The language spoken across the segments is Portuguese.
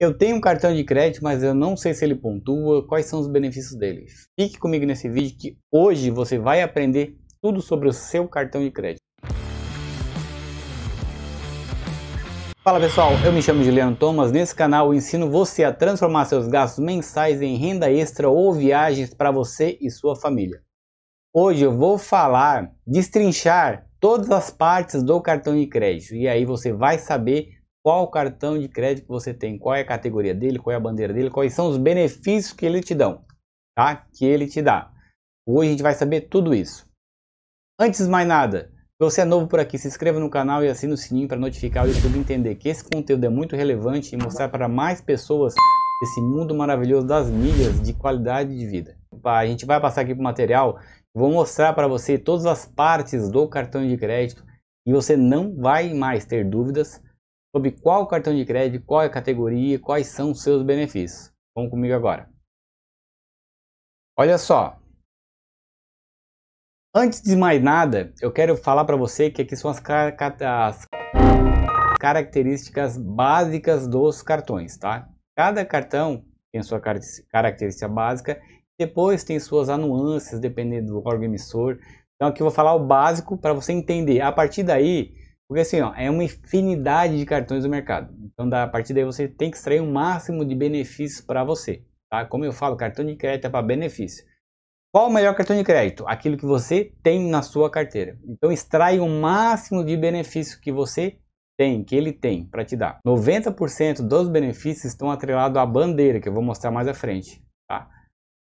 Eu tenho um cartão de crédito, mas eu não sei se ele pontua, quais são os benefícios dele. Fique comigo nesse vídeo que hoje você vai aprender tudo sobre o seu cartão de crédito. Fala pessoal, eu me chamo Juliano Thomas, nesse canal eu ensino você a transformar seus gastos mensais em renda extra ou viagens para você e sua família. Hoje eu vou falar, destrinchar todas as partes do cartão de crédito e aí você vai saber qual cartão de crédito que você tem, qual é a categoria dele, qual é a bandeira dele, quais são os benefícios que ele te dão, tá? Que ele te dá. Hoje a gente vai saber tudo isso. Antes de mais nada, se você é novo por aqui, se inscreva no canal e assina o sininho para notificar o YouTube entender que esse conteúdo é muito relevante e mostrar para mais pessoas esse mundo maravilhoso das milhas de qualidade de vida. A gente vai passar aqui para o material, vou mostrar para você todas as partes do cartão de crédito e você não vai mais ter dúvidas sobre qual cartão de crédito, qual é a categoria e quais são os seus benefícios. Vamos comigo agora. Olha só. Antes de mais nada, eu quero falar para você que aqui são as, car as características básicas dos cartões, tá? Cada cartão tem sua car característica básica, depois tem suas anuâncias, dependendo do órgão emissor. Então aqui eu vou falar o básico para você entender. A partir daí, porque assim, ó, é uma infinidade de cartões do mercado. Então, da, a partir daí você tem que extrair o um máximo de benefícios para você. Tá? Como eu falo, cartão de crédito é para benefício. Qual o melhor cartão de crédito? Aquilo que você tem na sua carteira. Então, extrai o máximo de benefício que você tem, que ele tem para te dar. 90% dos benefícios estão atrelados à bandeira, que eu vou mostrar mais à frente. Tá?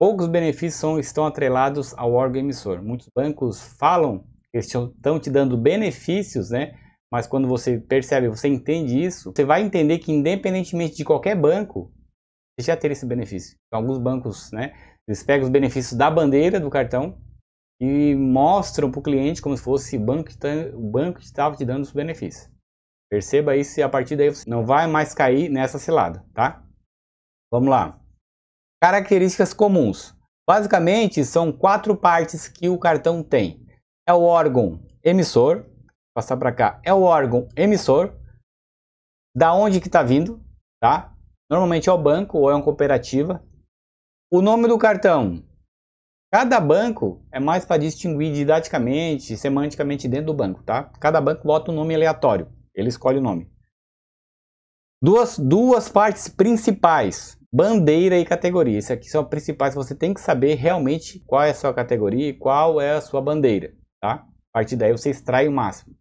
Poucos benefícios são, estão atrelados ao órgão emissor. Muitos bancos falam eles estão te dando benefícios, né? Mas quando você percebe, você entende isso, você vai entender que independentemente de qualquer banco, você já ter esse benefício. Então, alguns bancos, né? Eles pegam os benefícios da bandeira do cartão e mostram para o cliente como se fosse o banco que, tá, o banco que estava te dando os benefícios. Perceba isso e a partir daí você não vai mais cair nessa cilada, tá? Vamos lá. Características comuns. Basicamente, são quatro partes que o cartão tem é o órgão emissor, passar para cá, é o órgão emissor, da onde que está vindo, tá? Normalmente é o banco ou é uma cooperativa. O nome do cartão, cada banco é mais para distinguir didaticamente, semanticamente dentro do banco, tá? Cada banco bota um nome aleatório, ele escolhe o nome. Duas, duas partes principais, bandeira e categoria. Isso aqui são as principais, você tem que saber realmente qual é a sua categoria e qual é a sua bandeira. Tá? A partir daí você extrai o máximo.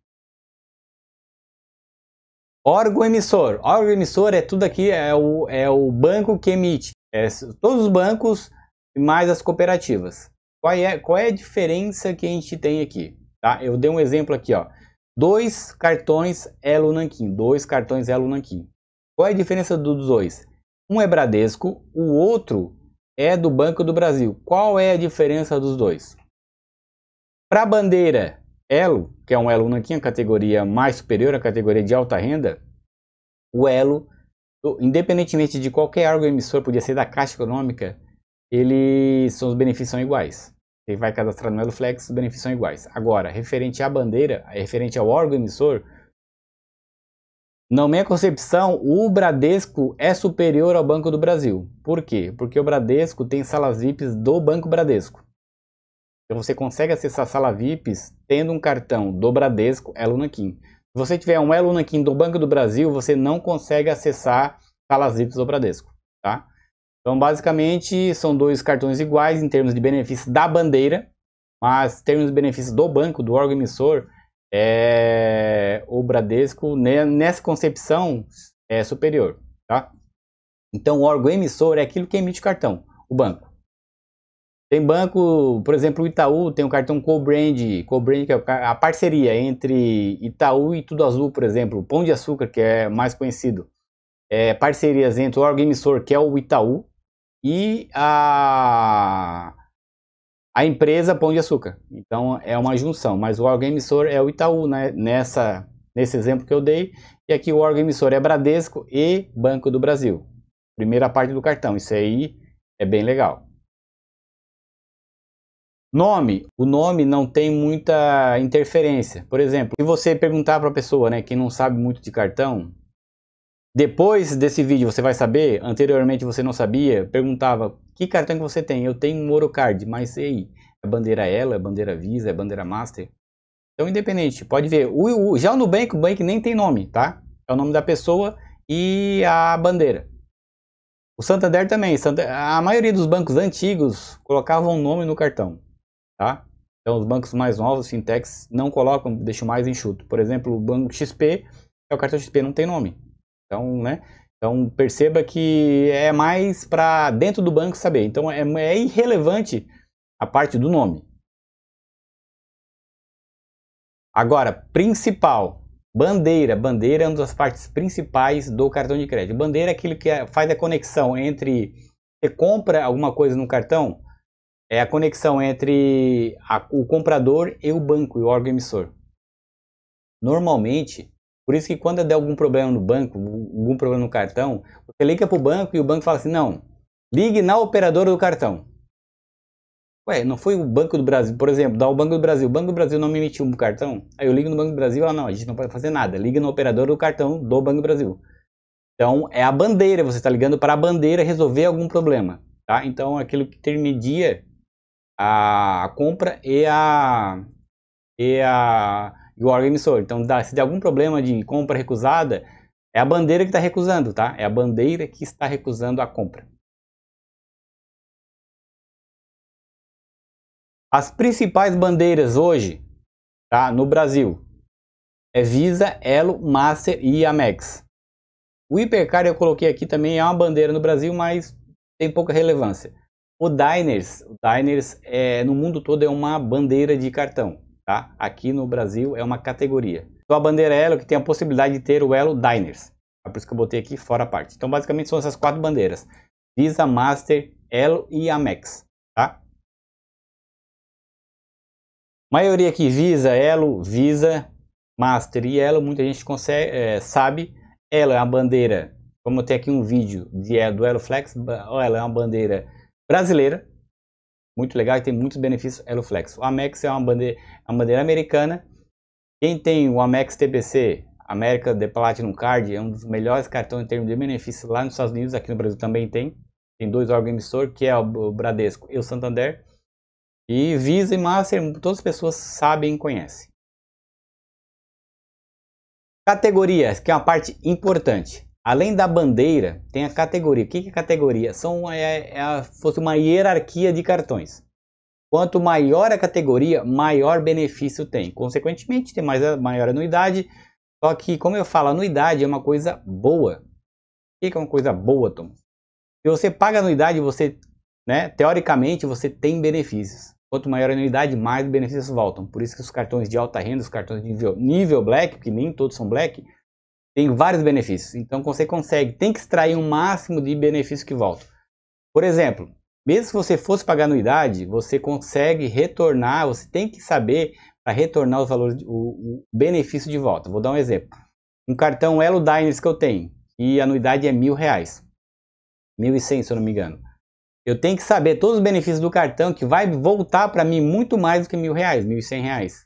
Órgão emissor. Órgão emissor é tudo aqui, é o, é o banco que emite. É, todos os bancos mais as cooperativas. Qual é, qual é a diferença que a gente tem aqui? Tá? Eu dei um exemplo aqui, ó. Dois cartões Elo é Dois cartões Elo é Qual é a diferença dos dois? Um é Bradesco, o outro é do Banco do Brasil. Qual é a diferença dos dois? Para a bandeira elo, que é um elo nanquim, a categoria mais superior, a categoria de alta renda, o elo, independentemente de qualquer órgão emissor, podia ser da Caixa Econômica, ele, são, os benefícios são iguais. Ele vai cadastrar no elo flex, os benefícios são iguais. Agora, referente à bandeira, referente ao órgão emissor, na minha concepção, o Bradesco é superior ao Banco do Brasil. Por quê? Porque o Bradesco tem salas VIPs do Banco Bradesco. Então você consegue acessar a sala VIPs tendo um cartão do Bradesco Elunakin. É Se você tiver um Elunakin é do Banco do Brasil, você não consegue acessar salas VIPs do Bradesco, tá? Então basicamente são dois cartões iguais em termos de benefício da bandeira, mas em termos de benefício do banco, do órgão emissor, é, o Bradesco né, nessa concepção é superior, tá? Então o órgão emissor é aquilo que emite o cartão, o banco. Tem banco, por exemplo, o Itaú tem um cartão Cobrand, brand que é a parceria entre Itaú e Tudo Azul, por exemplo, Pão de Açúcar, que é mais conhecido. É, parcerias entre o órgão emissor, que é o Itaú, e a, a empresa Pão de Açúcar. Então é uma junção, mas o órgão emissor é o Itaú, né? Nessa, nesse exemplo que eu dei. E aqui o órgão emissor é Bradesco e Banco do Brasil. Primeira parte do cartão, isso aí é bem legal. Nome, o nome não tem muita interferência. Por exemplo, se você perguntar para a pessoa, né, que não sabe muito de cartão, depois desse vídeo você vai saber, anteriormente você não sabia, perguntava, que cartão que você tem? Eu tenho um Morocard, mas ei, é bandeira ela, é bandeira Visa, é bandeira Master. Então, independente, pode ver. O, o, já no banco, o banco nem tem nome, tá? É o nome da pessoa e a bandeira. O Santander também. A maioria dos bancos antigos colocavam nome no cartão. Tá? Então, os bancos mais novos, fintechs, não colocam, deixam mais enxuto. Por exemplo, o banco XP, é o cartão XP não tem nome. Então, né? Então, perceba que é mais para dentro do banco saber. Então, é, é irrelevante a parte do nome. Agora, principal, bandeira. Bandeira é uma das partes principais do cartão de crédito. Bandeira é aquilo que é, faz a conexão entre você compra alguma coisa no cartão, é a conexão entre a, o comprador e o banco, e o órgão emissor. Normalmente, por isso que quando der algum problema no banco, algum problema no cartão, você liga para o banco e o banco fala assim, não, ligue na operadora do cartão. Ué, não foi o Banco do Brasil, por exemplo, dá o Banco do Brasil, o Banco do Brasil não me emitiu um cartão, aí eu ligo no Banco do Brasil, ah não, a gente não pode fazer nada, liga no operador do cartão do Banco do Brasil. Então é a bandeira, você está ligando para a bandeira resolver algum problema, tá? Então aquilo que intermedia a compra e a e a e o órgão emissor. Então, dá, se der algum problema de compra recusada, é a bandeira que está recusando, tá? É a bandeira que está recusando a compra. As principais bandeiras hoje, tá? No Brasil, é Visa, Elo, Master e Amex. O Hipercar eu coloquei aqui também é uma bandeira no Brasil, mas tem pouca relevância. O Diners, o Diners é, no mundo todo é uma bandeira de cartão, tá? Aqui no Brasil é uma categoria. Então a bandeira é elo que tem a possibilidade de ter o elo Diners. É por isso que eu botei aqui fora a parte. Então basicamente são essas quatro bandeiras. Visa, Master, Elo e Amex, tá? Maioria aqui Visa, Elo, Visa, Master e Elo, muita gente consegue, é, sabe. Elo é uma bandeira, como eu tenho aqui um vídeo de, é, do Elo Flex, ela é uma bandeira brasileira, muito legal e tem muitos benefícios Eloflex. É o Amex é uma bandeira, é uma bandeira americana. Quem tem o Amex TBC, América de Platinum Card, é um dos melhores cartões em termos de benefícios lá nos Estados Unidos, aqui no Brasil também tem. Tem dois órgãos emissor, que é o Bradesco e o Santander. E Visa e Master, todas as pessoas sabem e conhecem. Categorias, que é uma parte importante. Além da bandeira, tem a categoria. O que é categoria? São, é, é, é fosse uma hierarquia de cartões. Quanto maior a categoria, maior benefício tem. Consequentemente, tem mais, maior anuidade. Só que, como eu falo, anuidade é uma coisa boa. O que é uma coisa boa, Tom? Se você paga anuidade, você, né, teoricamente, você tem benefícios. Quanto maior a anuidade, mais benefícios voltam. Por isso que os cartões de alta renda, os cartões de nível, nível black, porque nem todos são black, tem vários benefícios. Então você consegue, tem que extrair o um máximo de benefícios que volta Por exemplo, mesmo se você fosse pagar anuidade, você consegue retornar, você tem que saber para retornar os valores, o, o, benefício de volta. Vou dar um exemplo. Um cartão Elo Diners que eu tenho, e a anuidade é mil reais. Mil e cem, se eu não me engano. Eu tenho que saber todos os benefícios do cartão que vai voltar para mim muito mais do que mil reais, mil e cem reais.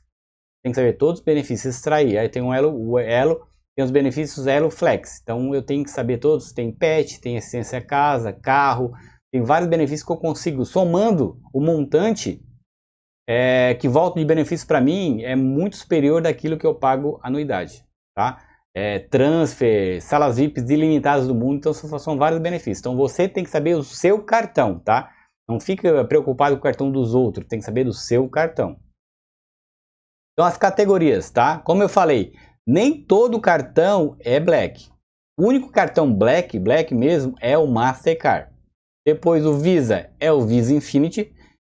Tem que saber todos os benefícios, extrair. Aí tem um Elo, o Elo tem os benefícios Elo Flex. Então eu tenho que saber todos. Tem pet, tem assistência a casa, carro. Tem vários benefícios que eu consigo. Somando o montante é, que volta de benefício para mim é muito superior daquilo que eu pago anuidade. Tá? É, transfer, salas VIPs ilimitadas do mundo. Então são vários benefícios. Então você tem que saber o seu cartão. tá? Não fica preocupado com o cartão dos outros, tem que saber do seu cartão. Então as categorias, tá? Como eu falei, nem todo cartão é black. O único cartão black, black mesmo, é o Mastercard. Depois o Visa é o Visa Infinity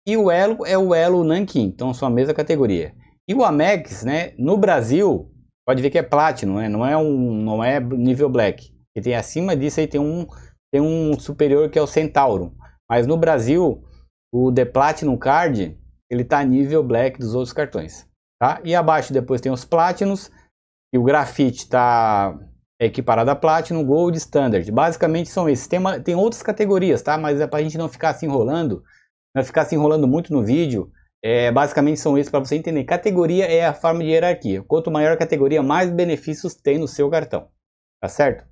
e o Elo é o Elo Nankin, então são a mesma categoria. E o Amex, né, no Brasil, pode ver que é Platinum, né? Não é um, não é nível Black. E tem acima disso aí tem um tem um superior que é o Centauro. Mas no Brasil, o The Platinum Card, ele tá nível Black dos outros cartões, tá? E abaixo depois tem os Platinums e o grafite está equiparado a Platinum, Gold Standard. Basicamente são esses. Tem, uma, tem outras categorias, tá? Mas é para a gente não ficar se enrolando, não ficar se enrolando muito no vídeo. É, basicamente são esses para você entender. Categoria é a forma de hierarquia. Quanto maior a categoria, mais benefícios tem no seu cartão. Tá certo?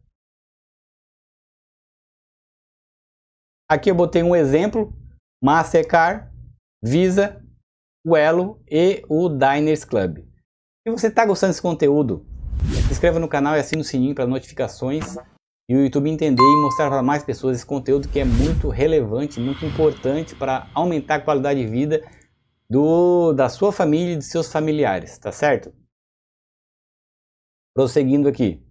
Aqui eu botei um exemplo, Mastercard, Visa, o Elo e o Diners Club. Se você está gostando desse conteúdo, inscreva no canal e assine o sininho para notificações e o YouTube entender e mostrar para mais pessoas esse conteúdo que é muito relevante, muito importante para aumentar a qualidade de vida do, da sua família e de seus familiares, tá certo? Prosseguindo aqui.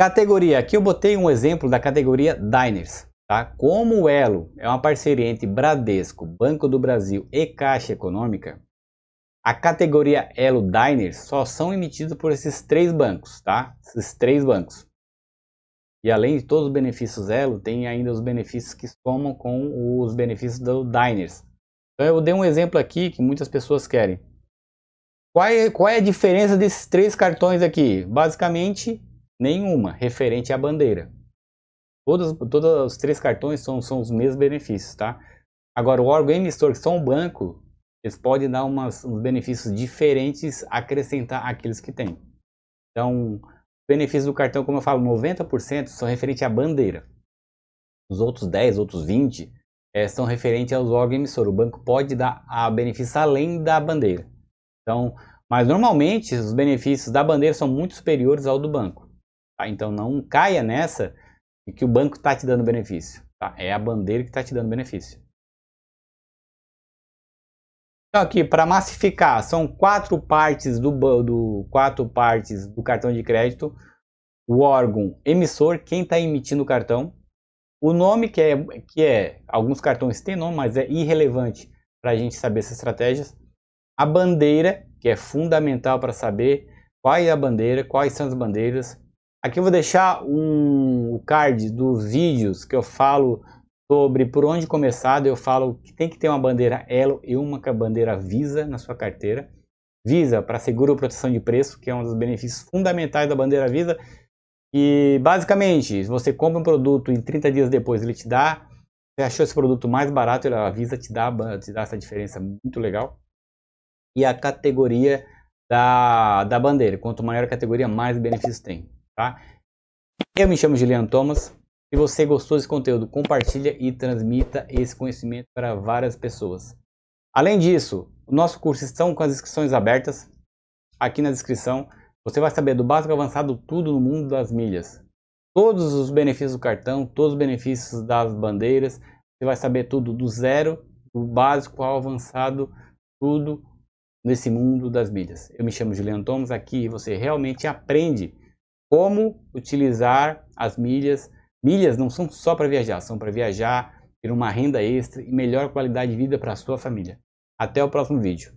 Categoria. Aqui eu botei um exemplo da categoria Diners. Tá? Como o Elo é uma parceria entre Bradesco, Banco do Brasil e Caixa Econômica, a categoria Elo Diners só são emitidos por esses três bancos, tá? Esses três bancos. E além de todos os benefícios Elo, tem ainda os benefícios que somam com os benefícios do Diners. Então eu dei um exemplo aqui que muitas pessoas querem. Qual é, qual é a diferença desses três cartões aqui? Basicamente, nenhuma, referente à bandeira. Todos, todos os três cartões são, são os mesmos benefícios, tá? Agora, o órgão emissor, que são um banco, eles podem dar umas, uns benefícios diferentes, acrescentar aqueles que têm. Então, benefícios do cartão, como eu falo, 90% são referentes à bandeira. Os outros 10, outros 20 é, eh, são referentes aos órgãos emissor. O banco pode dar a benefício além da bandeira. Então, mas normalmente os benefícios da bandeira são muito superiores ao do banco. Tá? Então não caia nessa de que o banco está te dando benefício. Tá? É a bandeira que está te dando benefício. Então, aqui para massificar, são quatro partes do, do quatro partes do cartão de crédito. O órgão emissor, quem está emitindo o cartão, o nome que é que é alguns cartões têm nome, mas é irrelevante para a gente saber essas estratégias. A bandeira, que é fundamental para saber qual é a bandeira, quais são as bandeiras. Aqui eu vou deixar um o card dos vídeos que eu falo sobre por onde começar, eu falo que tem que ter uma bandeira Elo e uma bandeira Visa na sua carteira. Visa para seguro e proteção de preço, que é um dos benefícios fundamentais da bandeira Visa. E basicamente, você compra um produto e 30 dias depois ele te dá, você achou esse produto mais barato, a Visa te dá, te dá essa diferença muito legal. E a categoria da, da bandeira, quanto maior a categoria, mais benefícios tem, tá? Eu me chamo Juliano Thomas, se você gostou desse conteúdo, compartilha e transmita esse conhecimento para várias pessoas. Além disso, o nosso curso estão com as inscrições abertas. Aqui na descrição você vai saber do básico avançado tudo no mundo das milhas. Todos os benefícios do cartão, todos os benefícios das bandeiras, você vai saber tudo do zero, do básico ao avançado, tudo nesse mundo das milhas. Eu me chamo Juliano Thomas, aqui você realmente aprende como utilizar as milhas Milhas não são só para viajar, são para viajar, ter uma renda extra e melhor qualidade de vida para a sua família. Até o próximo vídeo.